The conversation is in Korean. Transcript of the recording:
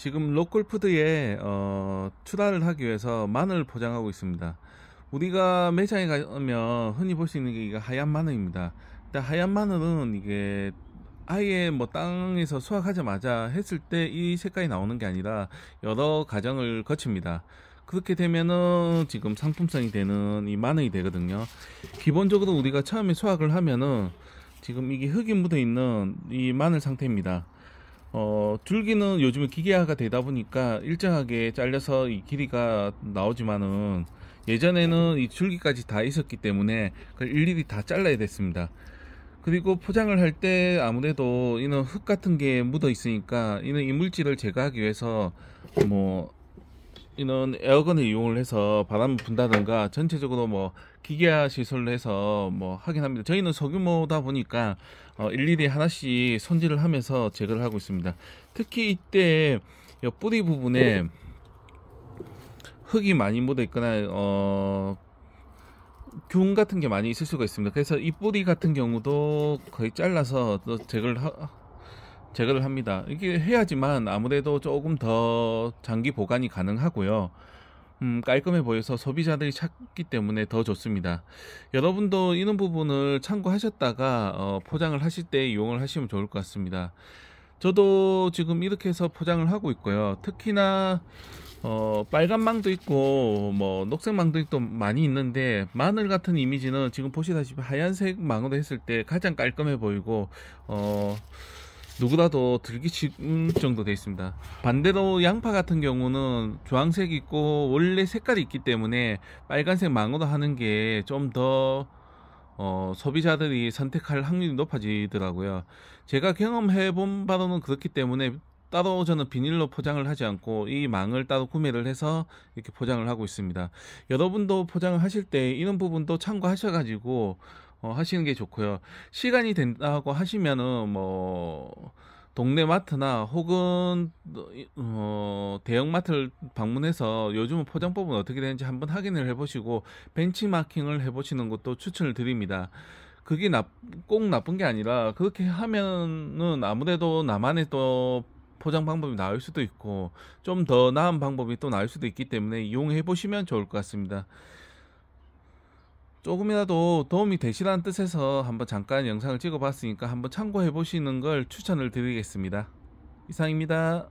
지금 로컬푸드에 어, 투자를 하기 위해서 마늘을 포장하고 있습니다. 우리가 매장에 가면 흔히 볼 수 있는 게 하얀 마늘입니다. 근데 하얀 마늘은 이게 아예 뭐 땅에서 수확하자마자 했을 때 이 색깔이 나오는 게 아니라 여러 과정을 거칩니다. 그렇게 되면은 지금 상품성이 되는 이 마늘이 되거든요. 기본적으로 우리가 처음에 수확을 하면은 지금 이게 흙이 묻어 있는 이 마늘 상태입니다. 어, 줄기는 요즘에 기계화가 되다 보니까 일정하게 잘려서 이 길이가 나오지만은 예전에는 이 줄기까지 다 있었기 때문에 그걸 일일이 다 잘라야 됐습니다. 그리고 포장을 할 때 아무래도 이는 흙 같은 게 묻어 있으니까 이는 이물질을 제거하기 위해서 뭐 이런 에어건을 이용을 해서 바람을 분다던가 전체적으로 뭐 기계화 시설로 해서 뭐 하긴 합니다. 저희는 소규모다 보니까 어 일일이 하나씩 손질을 하면서 제거를 하고 있습니다. 특히 이때 뿌리 부분에 흙이 많이 묻어 있거나 어, 균 같은 게 많이 있을 수가 있습니다. 그래서 이 뿌리 같은 경우도 거의 잘라서 제거를 하, 제거를 합니다. 이게 해야지만 아무래도 조금 더 장기 보관이 가능하고요. 음, 깔끔해 보여서 소비자들이 찾기 때문에 더 좋습니다. 여러분도 이런 부분을 참고하셨다가 어, 포장을 하실 때 이용을 하시면 좋을 것 같습니다. 저도 지금 이렇게 해서 포장을 하고 있고요. 특히나 어, 빨간 망도 있고 뭐 녹색 망도 있고 많이 있는데 마늘 같은 이미지는 지금 보시다시피 하얀색 망으로 했을 때 가장 깔끔해 보이고 어, 누구라도 들기 쉬운 정도 되어 있습니다 반대로 양파 같은 경우는 주황색 있고 원래 색깔이 있기 때문에 빨간색 망으로 하는 게 좀더 어, 소비자들이 선택할 확률이 높아지더라고요 제가 경험해 본 바로는 그렇기 때문에 따로 저는 비닐로 포장을 하지 않고 이 망을 따로 구매를 해서 이렇게 포장을 하고 있습니다 여러분도 포장을 하실 때 이런 부분도 참고하셔 가지고 어, 하시는 게 좋고요. 시간이 된다고 하시면은 뭐 동네 마트나 혹은 어, 대형 마트를 방문해서 요즘은 포장법은 어떻게 되는지 한번 확인을 해보시고 벤치마킹을 해보시는 것도 추천을 드립니다. 그게 나, 꼭 나쁜 게 아니라 그렇게 하면은 아무래도 나만의 또 포장 방법이 나올 수도 있고 좀 더 나은 방법이 또 나올 수도 있기 때문에 이용해 보시면 좋을 것 같습니다. 조금이라도 도움이 되시라는 뜻에서 한번 잠깐 영상을 찍어봤으니까 한번 참고해 보시는 걸 추천을 드리겠습니다. 이상입니다.